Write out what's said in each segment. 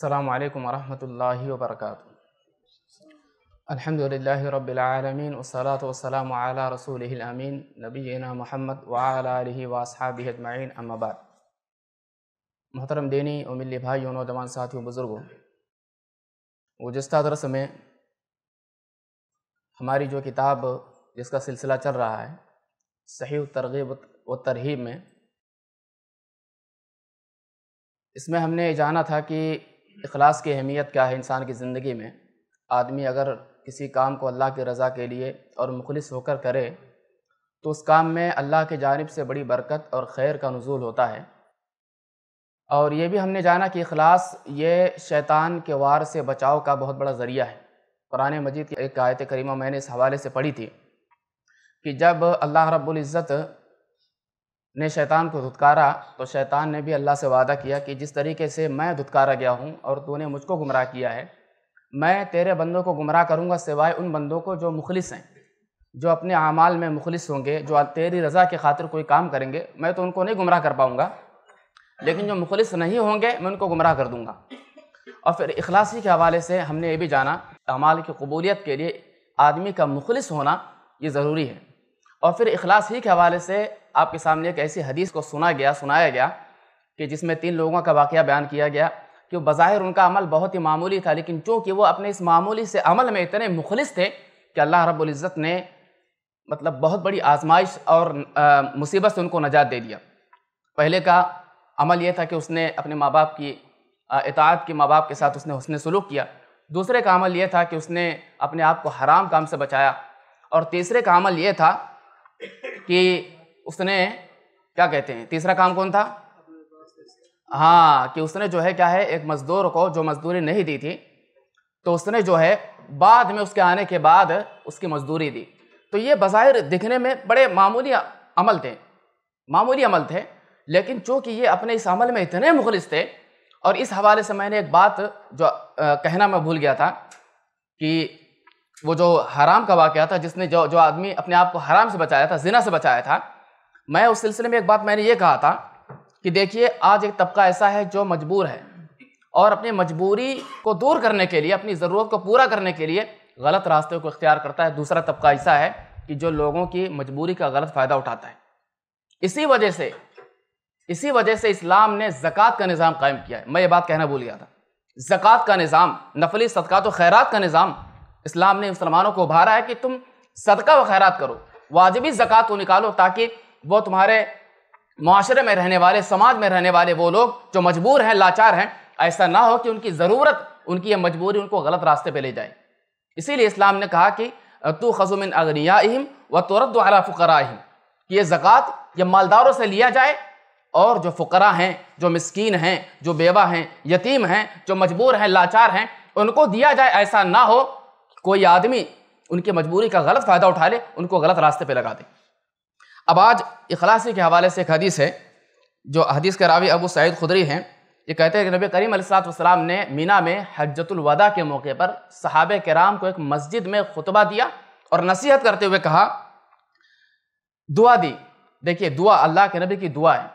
السلام عليكم ورحمة الله وبركاته الحمد لله رب العالمين والصلاة والسلام على رسوله الأمين نبينا محمد وعلى آله وأصحابه أجمعين أما بعد अजमाइन अम्मा बाद मोहतरम देनी और मिली भाइयों नौजवान درس میں ہماری جو کتاب جس کا سلسلہ چل رہا ہے صحیح ترغیب و ترہیب میں اس میں ہم نے جانا تھا کہ अखलास की अहमियत क्या है इंसान की ज़िंदगी में आदमी अगर किसी काम को अल्लाह की रज़ा के लिए और मुखलिस होकर करे तो उस काम में अल्लाह की जानब से बड़ी बरकत और खैर का नज़ुल होता है और ये भी हमने जाना कि अखलास ये शैतान के वार से बचाव का बहुत बड़ा ज़रिया है कुरान मजीद की एक आयत करीमा मैंने इस हवाले से पढ़ी थी कि जब अल्लाह इज़्ज़त ने शैतान को धुतकारा तो शैतान ने भी अल्लाह से वादा किया कि जिस तरीके से मैं धुतकारा गया हूँ और तूने मुझको गुमराह किया है मैं तेरे बंदों को गुमराह करूँगा सिवाय उन बंदों को जो मुखलिस हैं जो अपने अमाल में मुखलिस होंगे जो तेरी रज़ा के खातिर कोई काम करेंगे मैं तो उनको नहीं गुमराह कर पाऊँगा लेकिन जो मुखलिस नहीं होंगे मैं उनको गुमराह कर दूँगा और फिर अखलासी के हवाले से हमने ये भी जाना अमाल की कबूलीत के लिए आदमी का मुखलिस होना ये ज़रूरी है और फिर अखलास ही के हवाले से आपके सामने एक ऐसी हदीस को सुना गया सुनाया गया कि जिसमें तीन लोगों का वाक़ बयान किया गया कि बज़ाहिर उनका अमल बहुत ही मामूली था लेकिन चूँकि वो अपने इस मामूली से अमल में इतने मुखलिस थे कि अल्लाह रब्ज़त ने मतलब बहुत बड़ी आजमाइश और मुसीबत से उनको नजात दे दिया पहले का अमल यह था कि उसने अपने माँ बाप की इतात के माँ बाप के साथ उसने हसन सलूक किया दूसरे का अमल यह था कि उसने अपने आप को हराम काम से बचाया और तीसरे का अमल यह था कि उसने क्या कहते हैं तीसरा काम कौन था हाँ कि उसने जो है क्या है एक मजदूर को जो मजदूरी नहीं दी थी तो उसने जो है बाद में उसके आने के बाद उसकी मजदूरी दी तो ये बाहिर दिखने में बड़े मामूली अमल थे मामूली अमल थे लेकिन चूँकि ये अपने इस अमल में इतने मुखलिस थे और इस हवाले से मैंने एक बात जो आ, कहना मैं भूल गया था कि वो जो हराम का वाक़ था जिसने जो जो आदमी अपने आप को हराम से बचाया था जिना से बचाया था मैं उस सिलसिले में एक बात मैंने ये कहा था कि देखिए आज एक तबका ऐसा है जो मजबूर है और अपनी मजबूरी को दूर करने के लिए अपनी ज़रूरत को पूरा करने के लिए गलत रास्ते को इख्तियार करता है दूसरा तबका ऐसा है कि जो लोगों की मजबूरी का गलत फ़ायदा उठाता है इसी वजह से इसी वजह से इस्लाम ने ज़क़़त का निज़ाम कायम किया है मैं ये बात कहना भूल गया था ज़क़़त का निज़ाम नफली सदक़ात व खैरात का निज़ाम इस्लाम ने मुसलमानों को उभारा है कि तुम सदका व खैरात करो वाजिबी ज़क़़त को निकालो ताकि वो तुम्हारे माशरे में रहने वाले समाज में रहने वाले वो लोग जो मजबूर हैं लाचार हैं ऐसा ना हो कि उनकी ज़रूरत उनकी ये मजबूरी उनको गलत रास्ते पे ले जाए इसीलिए इस्लाम ने कहा कि तो खजुमिन अहम व तुरद अला अहम कि ये ज़क़़त ये मालदारों से लिया जाए और जो फ़करा हैं जो मस्किन हैं जो बेवा हैं यतीम हैं जो मजबूर हैं लाचार हैं उनको दिया जाए ऐसा ना हो कोई आदमी उनकी मजबूरी का गलत फ़ायदा उठा ले उनको गलत रास्ते पर लगा दे अब आज अखलासी के हवाले से एक हदीस है जो हदीस के रावी अबू सैद खुदरी हैं ये कहते हैं कि नबी करीम वसलाम ने मीना में हजतुलवदा के मौके पर सहाब कराम को एक मस्जिद में खुतबा दिया और नसीहत करते हुए कहा दुआ दी देखिए दुआ अल्लाह के नबी की दुआ है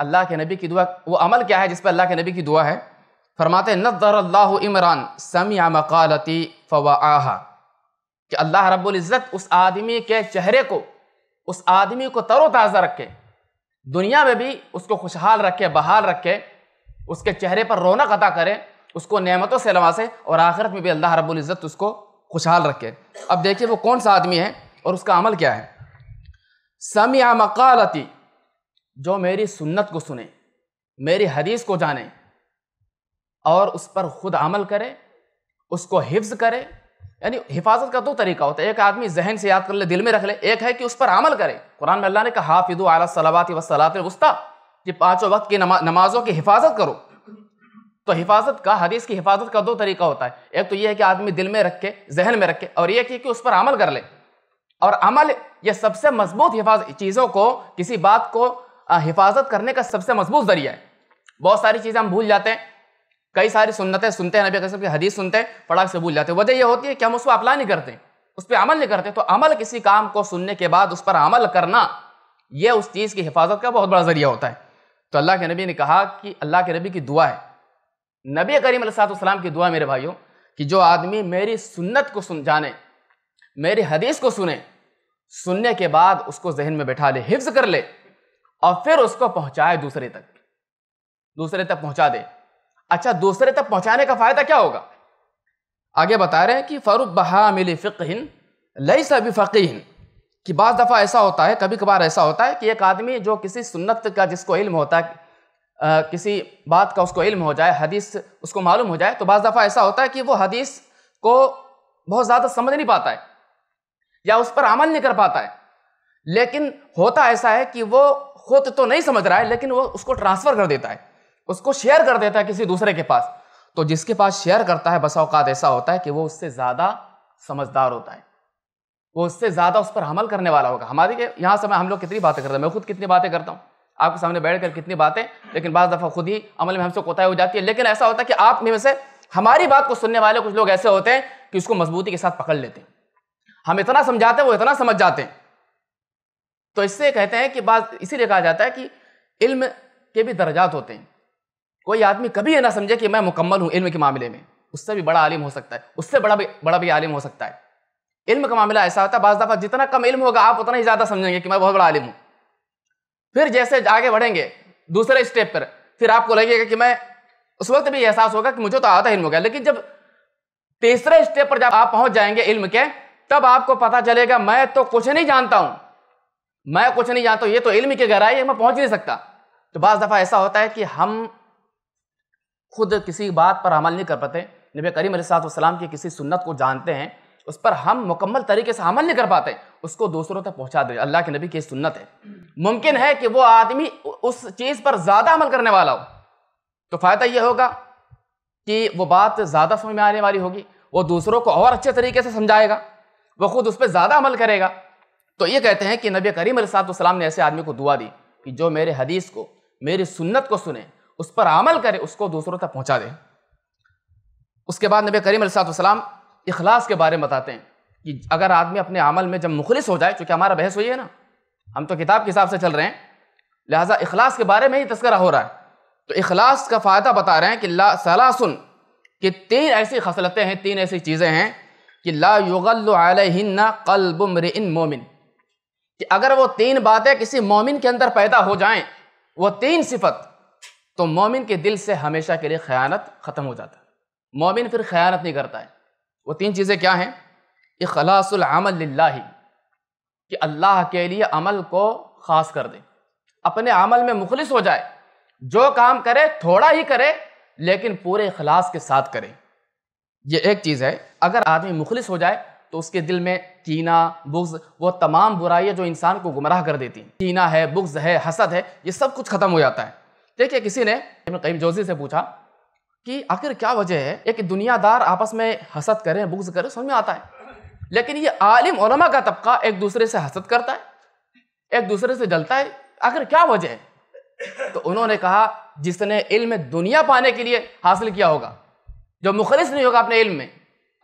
अल्लाह के नबी की दुआ वो अमल क्या है जिस पर अल्लाह के नबी की दुआ है फरमाते नजर इमरान समिया मकालती फवाहा कि अल्लाह रब्बुल इज़्ज़त उस आदमी के चेहरे को उस आदमी को तरोताज़ा रखे दुनिया में भी उसको खुशहाल रखे बहाल रखे उसके चेहरे पर रौनक अदा करे उसको नेमतों से लवासे और आखिरत में भी अल्लाह रबुल्ज़त उसको खुशहाल रखे अब देखिए वो कौन सा आदमी है और उसका अमल क्या है समिया मकालती जो मेरी सुन्नत को सुने मेरी हदीस को जाने और उस पर ख़ुद अमल करे उसको हिफ्ज़ करे यानी हिफाजत का दो तरीका होता है एक आदमी जहन से याद कर ले दिल में रख ले एक है कि उस पर अमल करे कुरान में अल्लाह ने कहा हाफिदू आला सलावात वसलात वस्ता कि पाँचों वक्त की नमा, नमाजों की हिफाजत करो तो हिफाजत का हदीस की हिफाजत का दो तरीका होता है एक तो यह है कि आदमी दिल में रखे जहन में रखे और यह कि उस पर अमल कर ले और अमल यह सबसे मजबूत हिफाजत चीज़ों को किसी बात को हिफाजत करने का सबसे मजबूत ज़रिया है बहुत सारी चीज़ें हम भूल जाते हैं कई सारी सुन्नतें सुनते हैं नबी कसम की हदीस सुनते हैं फटाक से भूल जाते हैं वजह यह होती है कि हम उस पर अप्लाई नहीं करते उस पर अमल नहीं करते तो अमल किसी काम को सुनने के बाद उस पर अमल करना यह उस चीज़ की हिफाजत का बहुत बड़ा ज़रिया होता है तो अल्लाह के नबी ने कहा कि अल्लाह के नबी की दुआ है नबी करीम सलाम की दुआ मेरे भाइयों कि जो आदमी मेरी सुन्नत को सुन जाने मेरी हदीस को सुने सुनने के बाद उसको जहन में बैठा ले हिफ्ज कर ले और फिर उसको पहुंचाए दूसरे तक दूसरे तक पहुंचा दे अच्छा दूसरे तक पहुंचाने का फ़ायदा क्या होगा आगे बता रहे हैं कि फरुब बहा मिली फ़िकिन लई सभी फ़कीन कि बज़ दफ़ा ऐसा होता है कभी कभार ऐसा होता है कि एक आदमी जो किसी सुन्नत का जिसको इल्म होता है आ, किसी बात का उसको इल्म हो जाए हदीस उसको मालूम हो जाए तो बज़ दफ़ा ऐसा होता है कि वो हदीस को बहुत ज़्यादा समझ नहीं पाता है या उस पर अमल नहीं कर पाता है लेकिन होता ऐसा है कि वो खुद तो नहीं समझ रहा है लेकिन वो उसको ट्रांसफ़र कर देता है उसको शेयर कर देता है किसी दूसरे के पास तो जिसके पास शेयर करता है बसा औकात ऐसा होता है कि वो उससे ज़्यादा समझदार होता है वो उससे ज़्यादा उस पर अमल करने वाला होगा हमारे के यहाँ समय हम लोग कितनी बातें करते हैं मैं खुद कितनी बातें करता हूँ आपके सामने बैठ कर कितनी बातें लेकिन बाद दफ़ा खुद ही अमल में हमसे कोताही हो जाती है लेकिन ऐसा होता है कि आप में से हमारी बात को सुनने वाले कुछ लोग ऐसे होते हैं कि उसको मजबूती के साथ पकड़ लेते हैं हम इतना समझाते हैं वो इतना समझ जाते हैं तो इससे कहते हैं कि बात इसीलिए कहा जाता है कि इल्म के भी दर्जात होते हैं कोई आदमी कभी ये ना समझे कि मैं मुकम्मल हूँ इल्म के मामले में उससे भी बड़ा आलिम हो सकता है उससे बड़ा भी बड़ा भी आलिम हो सकता है इल्म का मामला ऐसा होता है बाज़ दफ़ा जितना कम इल्म होगा आप उतना ही ज़्यादा समझेंगे कि मैं बहुत बड़ा आलिम हूँ फिर जैसे आगे बढ़ेंगे दूसरे स्टेप पर फिर आपको लगेगा कि मैं उस वक्त भी एहसास होगा कि मुझे तो आता इल्म हो गया लेकिन जब तीसरे स्टेप पर जब आप पहुँच जाएंगे इल्म के तब आपको पता चलेगा मैं तो कुछ नहीं जानता हूँ मैं कुछ नहीं जानता ये तो इल्म की गहराई है मैं पहुँच नहीं सकता तो बाज़ दफ़ा ऐसा होता है कि हम खुद किसी बात पर अमल नहीं कर पाते नबी करीम सलाम की किसी सुन्नत को जानते हैं उस पर हम मुकम्मल तरीके से अमल नहीं कर पाते उसको दूसरों तक पहुंचा दे अल्लाह के नबी की सुन्नत है मुमकिन है कि वो आदमी उस चीज़ पर ज़्यादा अमल करने वाला हो तो फ़ायदा ये होगा कि वो बात ज़्यादा समझ में आने वाली होगी वो दूसरों को और अच्छे तरीके से समझाएगा वो खुद उस पर ज़्यादा अमल करेगा तो ये कहते हैं कि नबी करीम सलाम ने ऐसे आदमी को दुआ दी कि जो मेरे हदीस को मेरी सुन्नत को सुने उस पर अमल करे उसको दूसरों तक पहुँचा दे उसके बाद नबी करीम सलाम इखलास के बारे में बताते हैं कि अगर आदमी अपने अमल में जब मुखलिस हो जाए चूँकि हमारा बहस हुई है ना हम तो किताब के हिसाब से चल रहे हैं लिहाजा इखलास के बारे में ही तस्करा हो रहा है तो इखलास का फ़ायदा बता रहे हैं कि ला सलासुन कि तीन ऐसी खसलतें हैं तीन ऐसी चीज़ें हैं कि ला युगल्लना कल्ब मरिन मोमिन कि अगर वो तीन बातें किसी मोमिन के अंदर पैदा हो जाएँ वो तीन सिफत तो मोमिन के दिल से हमेशा के लिए ख़यानत ख़त्म हो जाता है मोमिन फिर ख़यानत नहीं करता है वो तीन चीज़ें क्या हैं अखलासमल ला कि अल्लाह के लिए अमल को ख़ास कर दे अपने अमल में मुखलिस हो जाए जो काम करे थोड़ा ही करे लेकिन पूरे अखलास के साथ करे ये एक चीज़ है अगर आदमी मुखलिस हो जाए तो उसके दिल में कीना बुग्ज़ वो तमाम बुराइयाँ जो इंसान को गुमराह कर देती हैं कीना है बुग्ज़ है हसद है ये सब कुछ ख़त्म हो जाता है देखिए किसी ने कईम जोशी से पूछा कि आखिर क्या वजह है एक दुनियादार आपस में हसद करें बुग्ज करें समझ में आता है लेकिन ये आलिम उलमा का तबका एक दूसरे से हसत करता है एक दूसरे से जलता है आखिर क्या वजह है तो उन्होंने कहा जिसने इल्म दुनिया पाने के लिए हासिल किया होगा जो मुखलिस नहीं होगा अपने इल्म में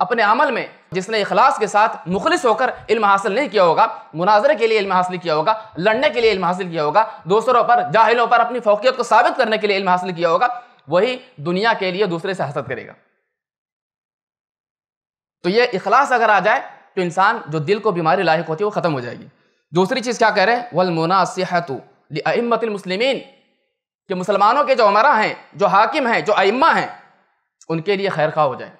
अपने अमल में जिसने अखलास के साथ मुखलिस होकर इल्म हासिल नहीं किया होगा मुनाजरे के लिए इल्म हासिल किया होगा लड़ने के लिए इल्म हासिल किया होगा दूसरों पर जाहिलों पर अपनी फोकियत को साबित करने के लिए इल्म हासिल किया होगा वही दुनिया के लिए दूसरे से हसद करेगा तो ये इखलास अगर आ जाए तो इंसान जो दिल को बीमारी लाइक होती है वो ख़त्म हो जाएगी दूसरी चीज़ क्या कह रहे हैं वल मुनासहतु लिमतमसलिमिन कि मुसलमानों के जो हमारा हैं जो हाकिम हैं जो अम्मा हैं उनके लिए खैर खा हो जाए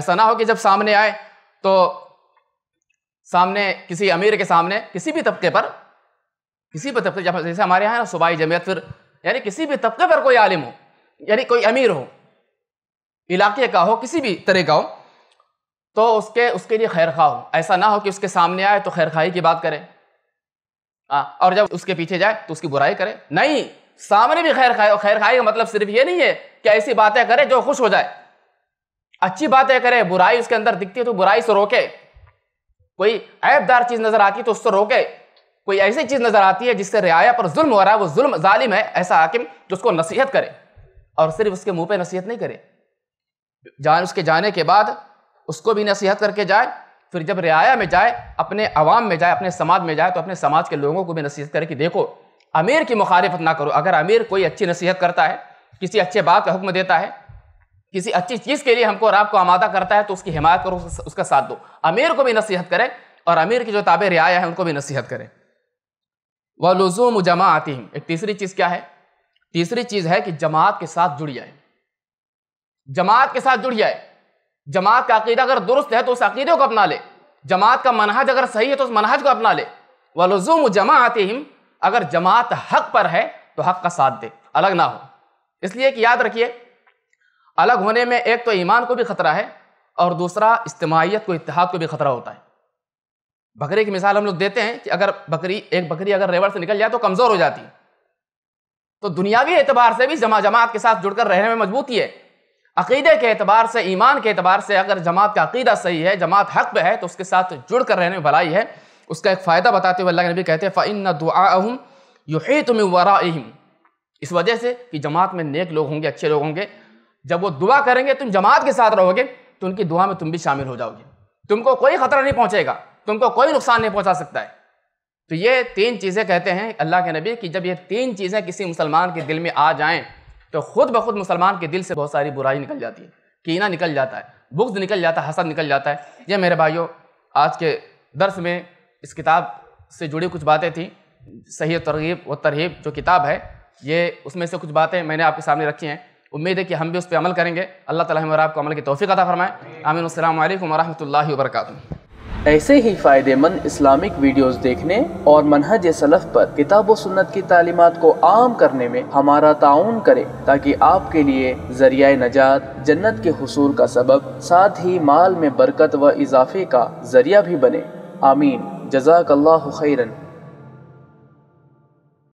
ऐसा ना हो कि जब सामने आए तो सामने किसी अमीर के सामने किसी भी तबके पर किसी भी तबके जैसे हमारे यहाँ ना सूबाई जमीयत फिर यानी किसी भी तबके पर कोई आलिम हो यानी कोई अमीर हो इलाके का हो किसी भी तरह का हो तो उसके उसके लिए खैर खा हो ऐसा ना हो कि उसके सामने आए तो खैर खाई की बात करें हाँ, और जब उसके पीछे जाए तो उसकी बुराई करें नहीं सामने भी खैर खाए खैर खाई का मतलब सिर्फ ये नहीं है कि ऐसी बातें करें जो खुश हो जाए अच्छी बातें करे बुराई उसके अंदर दिखती है तो बुराई से रोके कोई ऐबदार चीज नजर आती है तो उससे रोके कोई ऐसी चीज नजर आती है जिससे रियाया पर जुल्म हो रहा है वो जुल्म जालिम है ऐसा हाकिम जो उसको नसीहत करे और सिर्फ उसके मुंह पे नसीहत नहीं करे जान उसके जाने के बाद उसको भी नसीहत करके जाए फिर जब रियाया में जाए अपने अवाम में जाए अपने समाज में जाए तो अपने समाज के लोगों को भी नसीहत करे कि देखो अमीर की मुखालिफत ना करो अगर अमीर कोई अच्छी नसीहत करता है किसी अच्छे बात का हुक्म देता है किसी अच्छी चीज के लिए हमको और आपको आमादा करता है तो उसकी हिमायत करो उसका साथ दो अमीर को भी नसीहत करें और अमीर की जो ताबे रियाया है उनको भी नसीहत करें वह लजूम जमा आती हम एक तीसरी चीज़ क्या है तीसरी चीज़ है कि जमात के साथ जुड़ जाए जमात के साथ जुड़ जाए जमात का अकीदा अगर दुरुस्त है तो उस अकीदे को अपना ले जमात का मनहज अगर सही है तो उस मनहज को अपना ले वह लजूम जमा आती हिम अगर जमात हक पर है तो हक का साथ दे अलग ना हो इसलिए कि याद रखिए अलग होने में एक तो ईमान को भी खतरा है और दूसरा इज्तमाहीत को इतिहाद को भी खतरा होता है बकरी की मिसाल हम लोग देते हैं कि अगर बकरी एक बकरी अगर रेवड़ से निकल जाए तो कमज़ोर हो जाती तो दुनियावी एतबार से भी जमा जमात के साथ जुड़कर रहने में मजबूती है अकीदे के एतबार से ईमान के एतबार से अगर जमात का अकीदा सही है जमात हक पे है तो उसके साथ जुड़ कर रहने में भलाई है उसका एक फ़ायदा बताते हुए अल्लाह के नबी कहते हैं फ़ाइन दुआम युही तुम वरा इस वजह से कि जमात में नेक लोग होंगे अच्छे लोग होंगे जब वो दुआ करेंगे तुम जमात के साथ रहोगे तो उनकी दुआ में तुम भी शामिल हो जाओगे तुमको कोई खतरा नहीं पहुंचेगा तुमको कोई नुकसान नहीं पहुंचा सकता है तो ये तीन चीज़ें कहते हैं अल्लाह के नबी कि जब ये तीन चीज़ें किसी मुसलमान के दिल में आ जाएं तो खुद ब खुद मुसलमान के दिल से बहुत सारी बुराई निकल जाती है कीना निकल जाता है बुग्ज निकल जाता है हसद निकल जाता है ये मेरे भाइयों आज के दर्स में इस किताब से जुड़ी कुछ बातें थी सही तरगीब व तरहीब जो किताब है ये उसमें से कुछ बातें मैंने आपके सामने रखी हैं उम्मीद है कि हम भी उस पर अमल करेंगे अल्लाह ताला हमें आपको अमल की तौफीक अदा फरमाए आमीन अल्लाम वरहमल वर्का ऐसे ही फ़ायदेमंद इस्लामिक वीडियोस देखने और मनहज सलफ़ पर किताब व सुन्नत की तालीमत को आम करने में हमारा ताउन करें ताकि आपके लिए जरिया नजात जन्नत के हसूल का सबब साथ ही माल में बरकत व इजाफे का जरिया भी बने आमीन जजाकल्ला खैरन